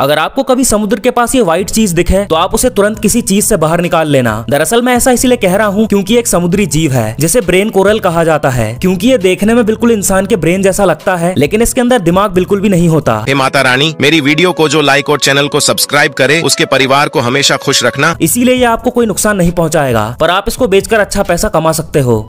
अगर आपको कभी समुद्र के पास ये व्हाइट चीज दिखे तो आप उसे तुरंत किसी चीज से बाहर निकाल लेना दरअसल मैं ऐसा इसीलिए कह रहा हूँ क्योंकि एक समुद्री जीव है जिसे ब्रेन कोरल कहा जाता है क्योंकि ये देखने में बिल्कुल इंसान के ब्रेन जैसा लगता है लेकिन इसके अंदर दिमाग बिल्कुल भी नहीं होता हे माता रानी मेरी वीडियो को जो लाइक और चैनल को सब्सक्राइब करे उसके परिवार को हमेशा खुश रखना इसीलिए ये आपको कोई नुकसान नहीं पहुँचाएगा पर आप इसको बेचकर अच्छा पैसा कमा सकते हो